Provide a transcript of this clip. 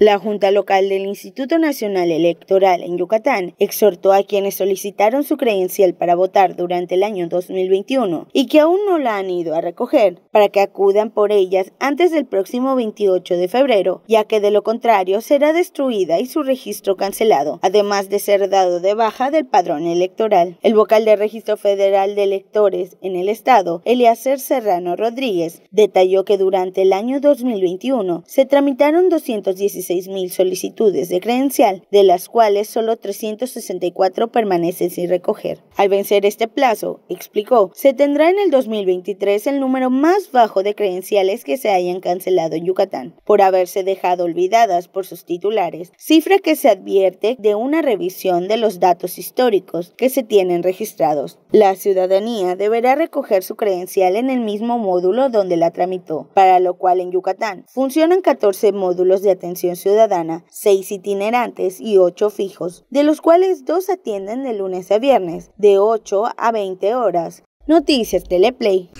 La Junta Local del Instituto Nacional Electoral en Yucatán exhortó a quienes solicitaron su credencial para votar durante el año 2021 y que aún no la han ido a recoger para que acudan por ellas antes del próximo 28 de febrero, ya que de lo contrario será destruida y su registro cancelado, además de ser dado de baja del padrón electoral. El vocal de Registro Federal de Electores en el Estado, Eliacer Serrano Rodríguez, detalló que durante el año 2021 se tramitaron 216 mil solicitudes de credencial, de las cuales solo 364 permanecen sin recoger. Al vencer este plazo, explicó, se tendrá en el 2023 el número más bajo de credenciales que se hayan cancelado en Yucatán, por haberse dejado olvidadas por sus titulares, cifra que se advierte de una revisión de los datos históricos que se tienen registrados. La ciudadanía deberá recoger su credencial en el mismo módulo donde la tramitó, para lo cual en Yucatán funcionan 14 módulos de atención Ciudadana, seis itinerantes y ocho fijos, de los cuales dos atienden de lunes a viernes, de 8 a 20 horas. Noticias Teleplay.